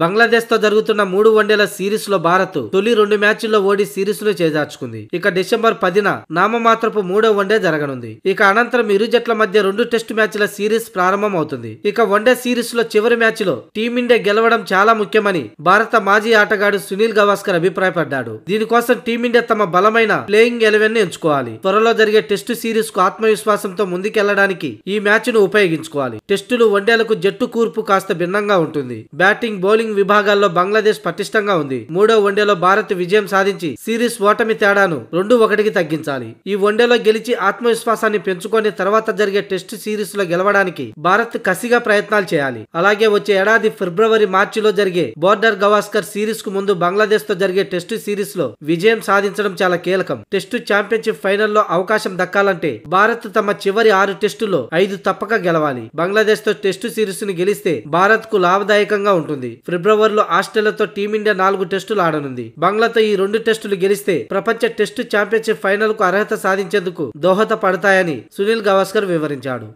బంగ్లాదేశ్తో జరుగుతున్న మూడు వన్డేల సిరీస్లో భారత్ తొలి రెండు మ్యాచ్ల్లో ఓడి లో చేజార్చుకుంది ఇక డిసెంబర్ పదిన నామమాత్రపు మూడో వన్డే జరగనుంది ఇక అనంతరం ఇరు జట్ల మధ్య రెండు టెస్టు మ్యాచ్ల సిరీస్ ప్రారంభం అవుతుంది ఇక వన్డే లో చివరి మ్యాచ్లో టీమిండియా గెలవడం చాలా ముఖ్యమని భారత మాజీ ఆటగాడు సునీల్ గవాస్కర్ అభిప్రాయపడ్డాడు దీనికోసం టీమిండియా తమ బలమైన ప్లేయింగ్ ఎలెవెన్ ని ఎంచుకోవాలి త్వరలో జరిగే టెస్టు సిరీస్ కు ఆత్మవిశ్వాసంతో ముందుకెళ్లడానికి ఈ మ్యాచ్ను ఉపయోగించుకోవాలి టెస్టులు వన్డేలకు జట్టు కూర్పు కాస్త భిన్నంగా ఉంటుంది బ్యాటింగ్ బౌలింగ్ బౌలింగ్ విభాగాల్లో బంగ్లాదేశ్ పటిష్టంగా ఉంది మూడో వన్డేలో భారత్ విజయం సాధించి సిరీస్ ఓటమి తేడాను రెండు ఒకటికి తగ్గించాలి ఈ వన్డేలో గెలిచి ఆత్మవిశ్వాసాన్ని పెంచుకొని తర్వాత జరిగే టెస్ట్ సిరీస్ లో గెలవడానికి భారత్ కసిగా ప్రయత్నాలు చేయాలి అలాగే వచ్చే ఏడాది ఫిబ్రవరి మార్చిలో జరిగే బోర్డర్ గవాస్కర్ సిరీస్ కు ముందు బంగ్లాదేశ్ తో జరిగే టెస్ట్ సిరీస్ లో విజయం సాధించడం చాలా కీలకం టెస్ట్ ఛాంపియన్షిప్ ఫైనల్లో అవకాశం దక్కాలంటే భారత్ తమ చివరి ఆరు టెస్టులో ఐదు తప్పక గెలవాలి బంగ్లాదేశ్ తో టెస్ట్ సిరీస్ ను గెలిస్తే భారత్ కు లాభదాయకంగా ఉంటుంది ఫిబ్రవరిలో ఆస్ట్రేలియాతో టీమిండియా నాలుగు టెస్టులు ఆడనుంది బంగ్లాతో ఈ రెండు టెస్టులు గెలిస్తే ప్రపంచ టెస్టు ఛాంపియన్షిప్ ఫైనల్ కు అర్హత సాధించేందుకు దోహదపడతాయని సునీల్ గవాస్కర్ వివరించాడు